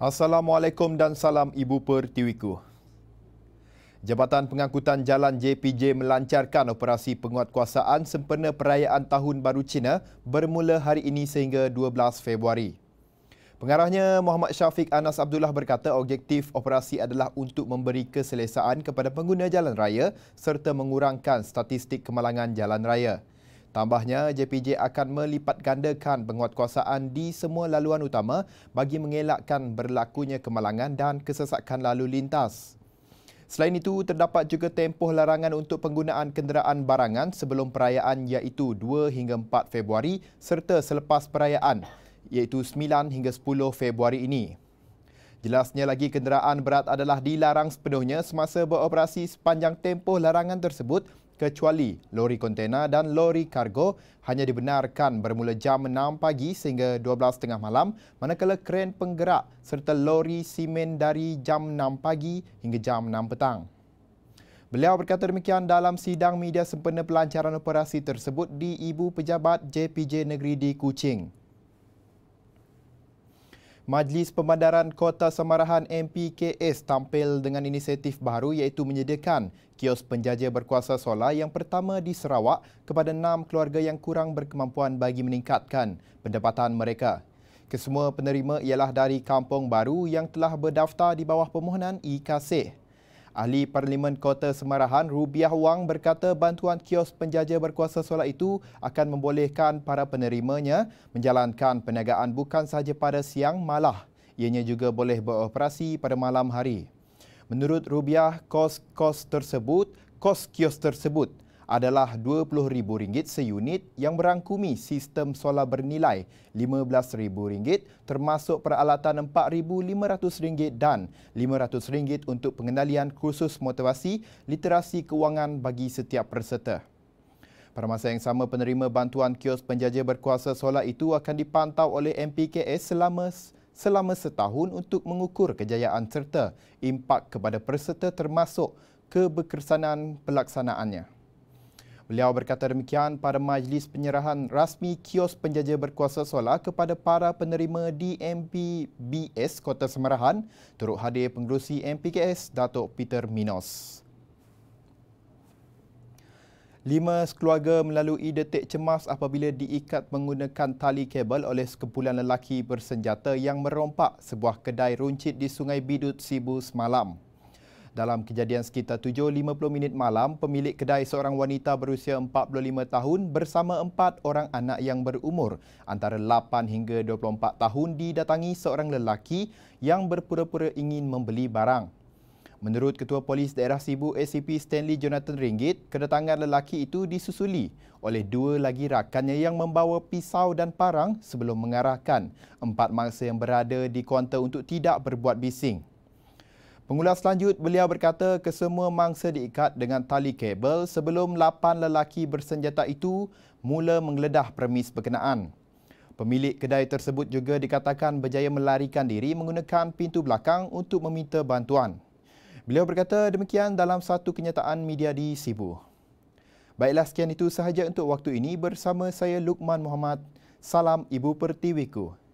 Assalamualaikum dan salam Ibu Pertiwiku. Jabatan Pengangkutan Jalan JPJ melancarkan operasi penguatkuasaan sempena perayaan Tahun Baru Cina bermula hari ini sehingga 12 Februari. Pengarahnya Muhammad Syafiq Anas Abdullah berkata objektif operasi adalah untuk memberi keselesaan kepada pengguna jalan raya serta mengurangkan statistik kemalangan jalan raya. Tambahnya, JPJ akan melipat gandakan penguatkuasaan di semua laluan utama bagi mengelakkan berlakunya kemalangan dan kesesakan lalu lintas. Selain itu, terdapat juga tempoh larangan untuk penggunaan kenderaan barangan sebelum perayaan iaitu 2 hingga 4 Februari serta selepas perayaan iaitu 9 hingga 10 Februari ini. Jelasnya lagi kenderaan berat adalah dilarang sepenuhnya semasa beroperasi sepanjang tempoh larangan tersebut kecuali lori kontena dan lori kargo hanya dibenarkan bermula jam 6 pagi sehingga 12.30 malam manakala kren penggerak serta lori simen dari jam 6 pagi hingga jam 6 petang. Beliau berkata demikian dalam sidang media sempena pelancaran operasi tersebut di Ibu Pejabat JPJ Negeri di Kuching. Majlis Pembandaran Kota Semarahan MPKS tampil dengan inisiatif baru iaitu menyediakan kios penjaja berkuasa solar yang pertama di Sarawak kepada enam keluarga yang kurang berkemampuan bagi meningkatkan pendapatan mereka. Kesemua penerima ialah dari Kampung Baru yang telah berdaftar di bawah permohonan IKASIH. Ahli Parlimen Kota Semarahan, Rubiah Wang berkata bantuan kios penjaja berkuasa solat itu akan membolehkan para penerimanya menjalankan perniagaan bukan sahaja pada siang malah. Ianya juga boleh beroperasi pada malam hari. Menurut Rubiah, kos-kos tersebut, kos kios tersebut adalah RM20,000 seunit yang merangkumi sistem solar bernilai RM15,000 termasuk peralatan RM4,500 dan RM500 untuk pengendalian kursus motivasi literasi kewangan bagi setiap peserta. Pada masa yang sama, penerima bantuan kios penjaja berkuasa solar itu akan dipantau oleh MPKS selama selama setahun untuk mengukur kejayaan serta impak kepada peserta termasuk kebekersanan pelaksanaannya. Beliau berkata demikian pada majlis penyerahan rasmi kios penjaja berkuasa solar kepada para penerima di MPBS, Kota Semarahan turut hadir pengerusi MPKS Datuk Peter Minos. Lima sekeluarga melalui detik cemas apabila diikat menggunakan tali kabel oleh sekumpulan lelaki bersenjata yang merompak sebuah kedai runcit di Sungai Bidut, Sibu semalam. Dalam kejadian sekitar 7.50 minit malam, pemilik kedai seorang wanita berusia 45 tahun bersama empat orang anak yang berumur antara 8 hingga 24 tahun didatangi seorang lelaki yang berpura-pura ingin membeli barang. Menurut Ketua Polis Daerah Sibu ACP Stanley Jonathan Ringgit, kedatangan lelaki itu disusuli oleh dua lagi rakannya yang membawa pisau dan parang sebelum mengarahkan empat mangsa yang berada di kaunter untuk tidak berbuat bising. Pengulas lanjut, beliau berkata kesemua mangsa diikat dengan tali kabel sebelum lapan lelaki bersenjata itu mula menggeledah premis berkenaan. Pemilik kedai tersebut juga dikatakan berjaya melarikan diri menggunakan pintu belakang untuk meminta bantuan. Beliau berkata demikian dalam satu kenyataan media di Sibu. Baiklah sekian itu sahaja untuk waktu ini bersama saya Lukman Muhammad. Salam Ibu Pertiwiku.